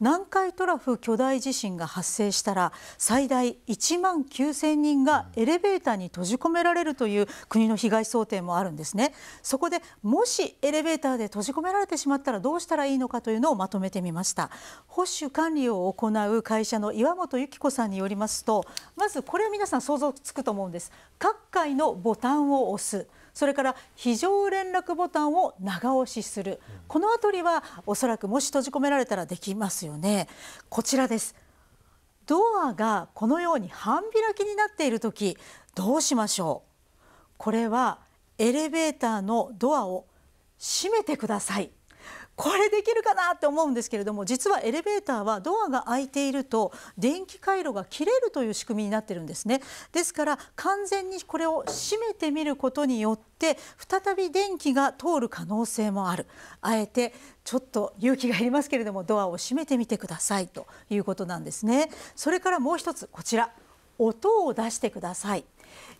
南海トラフ巨大地震が発生したら最大1万9000人がエレベーターに閉じ込められるという国の被害想定もあるんですねそこでもしエレベーターで閉じ込められてしまったらどうしたらいいのかというのをまとめてみました保守管理を行う会社の岩本由紀子さんによりますとまずこれは皆さん想像つくと思うんです各界のボタンを押すそれから非常連絡ボタンを長押しする、うん、この辺りはおそらくもし閉じ込められたらできますよねこちらですドアがこのように半開きになっている時どうしましょうこれはエレベーターのドアを閉めてくださいこれできるかなって思うんですけれども実はエレベーターはドアが開いていると電気回路が切れるという仕組みになってるんですねですから完全にこれを閉めてみることによって再び電気が通る可能性もあるあえてちょっと勇気がいりますけれどもドアを閉めてみてくださいということなんですねそれからもう一つこちら音を出してください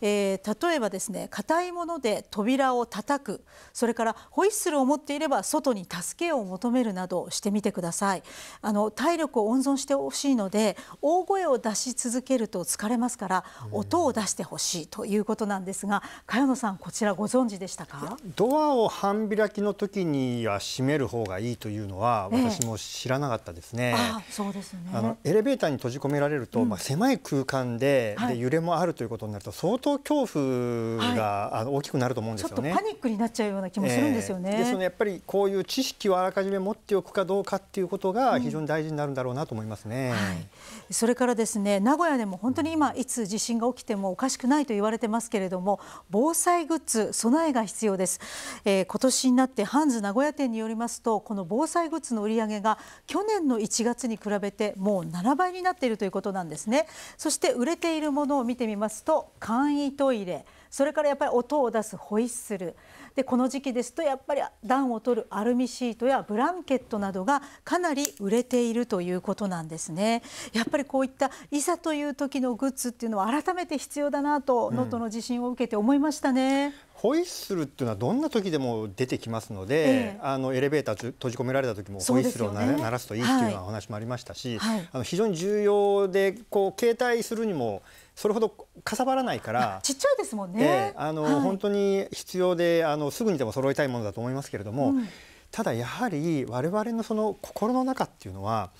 えー、例えばですね硬いもので扉を叩くそれからホイッスルを持っていれば外に助けを求めるなどしてみてくださいあの体力を温存してほしいので大声を出し続けると疲れますから音を出してほしいということなんですが茅野さんこちらご存知でしたかドアを半開きの時には閉める方がいいというのは私も知らなかったですね、えあそうですねあのエレベーターに閉じ込められると、うん、まあ狭い空間ではい、で揺れもあるということになると相当恐怖が、あの大きくなると思うんですよね。パニックになっちゃうような気もするんですよね。えー、ですのやっぱりこういう知識をあらかじめ持っておくかどうかっていうことが非常に大事になるんだろうなと思いますね。うんはい、それからですね名古屋でも本当に今いつ地震が起きてもおかしくないと言われてますけれども防災グッズ備えが必要です、えー、今年になってハンズ名古屋店によりますとこの防災グッズの売り上げが去年の1月に比べてもう7倍になっているということなんですね。そして売れているものを見てみますと簡易トイレそれからやっぱり音を出すホイッスルでこの時期ですとやっぱり暖を取るアルミシートやブランケットなどがかなり売れているということなんですね。やっぱりこういったいざという時のグッズっていうのは改めて必要だなと能登、の地震を受けて思いましたね。ホイッスルっていうのはどんな時でも出てきますので、ええ、あのエレベーター閉じ込められた時もホイッスルを鳴、ね、らすといいっていうお話もありましたし、はい、あの非常に重要でこう携帯するにもそれほどかさばらないからちっちゃいですもんね、えー、あの、はい、本当に必要であのすぐにでも揃えたいものだと思いますけれども、うん、ただやはり我々のその心の中っていうのは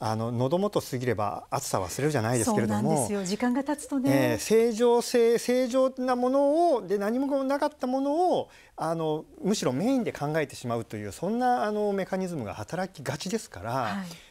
あの喉元すぎれば暑さ忘れるじゃないですけれどもですよ。時間が経つとね、えー、正常性正常なものをで何もなかったものをあのむしろメインで考えてしまうというそんなあのメカニズムが働きがちですから、は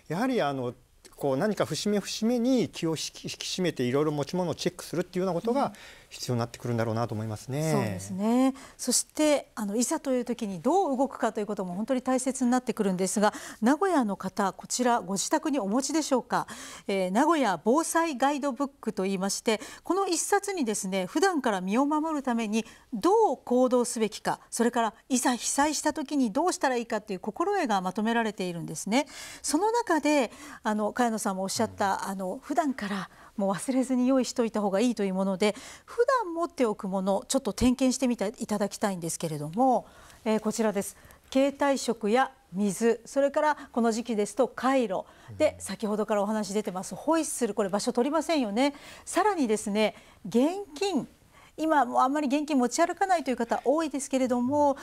い、やはりあのこう何か節目節目に気を引き締めていろいろ持ち物をチェックするっていうようなことが、必要になってくるんだろうなと思いますね。そうですねそしてあのいざという時にどう動くかということも本当に大切になってくるんですが名古屋の方こちらご自宅にお持ちでしょうか、えー、名古屋防災ガイドブックといいましてこの一冊にですね普段から身を守るためにどう行動すべきかそれからいざ被災した時にどうしたらいいかという心得がまとめられているんですね。その中であの茅野さんもおっしゃった、うん、あの普段からもう忘れずに用意しておいた方がいいというもので普段持っておくものちょっと点検してみていただきたいんですけれども、えー、こちらです。携帯食や水それからこの時期ですとカイロで先ほどからお話出てますホイッスルこれ場所取りませんよねさらにですね現金今あんまり現金持ち歩かないという方多いですけれども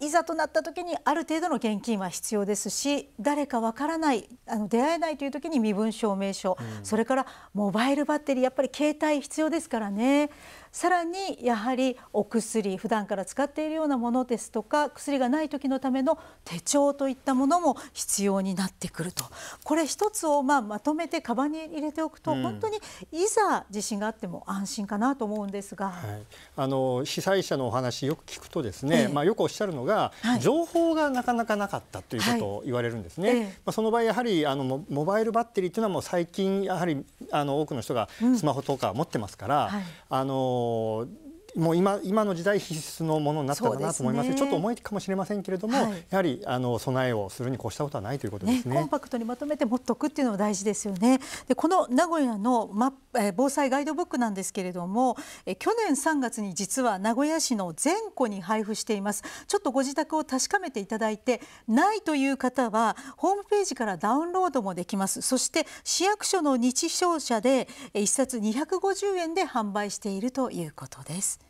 いざとなった時にある程度の現金は必要ですし誰かわからないあの出会えないという時に身分証明書、うん、それからモバイルバッテリーやっぱり携帯必要ですからねさらにやはりお薬普段から使っているようなものですとか薬がない時のための手帳といったものも必要になってくるとこれ一つをまあまとめてカバンに入れておくと、うん、本当にいざ地震があっても安心かなと思うんですが、はい、あの被災者のお話よく聞くとですね、ええ、まあ、よくおっしゃるのが、はい、情報がなかなかなかったということを言われるんですね。はいえ、まあ、その場合やはりあのモバイルバッテリーというのはもう最近やはりあの多くの人がスマホとか持ってますから、うん、あののもう今今の時代必須のものになったかなと思います、ちょっと重いかもしれませんけれども、はい、やはりあの備えをするに越したことはないということですね、ね、コンパクトにまとめて持っておくっていうのは大事ですよねでこの名古屋のマえ防災ガイドブックなんですけれどもえ去年3月に実は名古屋市の全戸に配布していますちょっとご自宅を確かめていただいてないという方はホームページからダウンロードもできますそして市役所の日商社で1冊250円で販売しているということです。